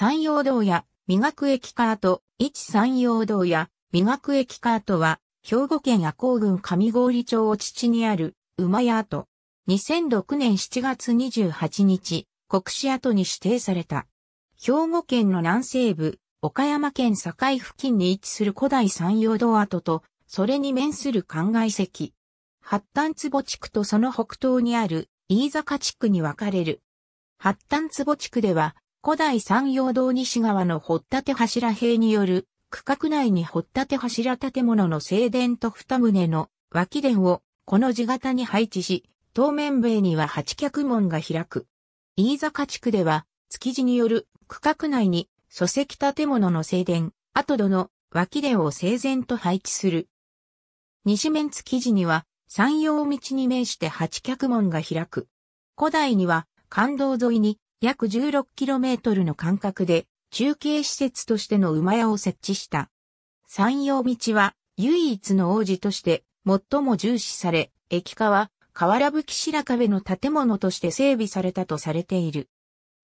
山陽道や美学駅カート、一山陽道や美学駅カートは、兵庫県赤光郡上郡町お父にある馬屋跡。2006年7月28日、国史跡に指定された。兵庫県の南西部、岡山県境付近に位置する古代山陽道跡と、それに面する灌漑石。八端坪地区とその北東にある飯坂地区に分かれる。八端坪地区では、古代山陽道西側の掘立柱兵による、区画内に掘立柱建物の正殿と二棟の脇殿を、この字型に配置し、当面塀には八脚門が開く。飯坂地区では、築地による区画内に、礎石建物の正殿、後戸の脇殿を整然と配置する。西面築地には、山陽道に面して八脚門が開く。古代には、関道沿いに約 16km の間隔で中継施設としての馬屋を設置した。山陽道は唯一の王子として最も重視され、駅化は河原吹白壁の建物として整備されたとされている。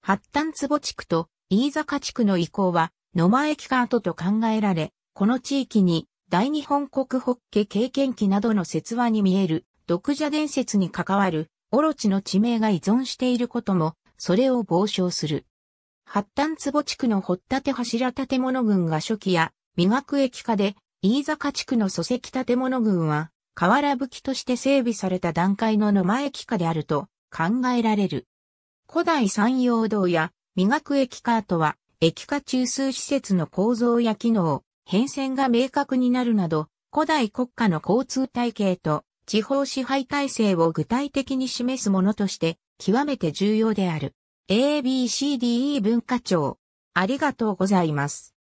八端坪地区と飯坂地区の移行は野間駅化跡と考えられ、この地域に大日本国ホッケ経験記などの説話に見える独者伝説に関わるオロチの地名が依存していることもそれを傍聴する。八端坪地区の掘立柱建物群が初期や、美学駅化で、飯坂地区の礎石建物群は、河原吹きとして整備された段階の沼駅化であると考えられる。古代山陽道や美学駅化とは、駅化中枢施設の構造や機能、変遷が明確になるなど、古代国家の交通体系と地方支配体制を具体的に示すものとして極めて重要である。ABCDE 文化庁。ありがとうございます。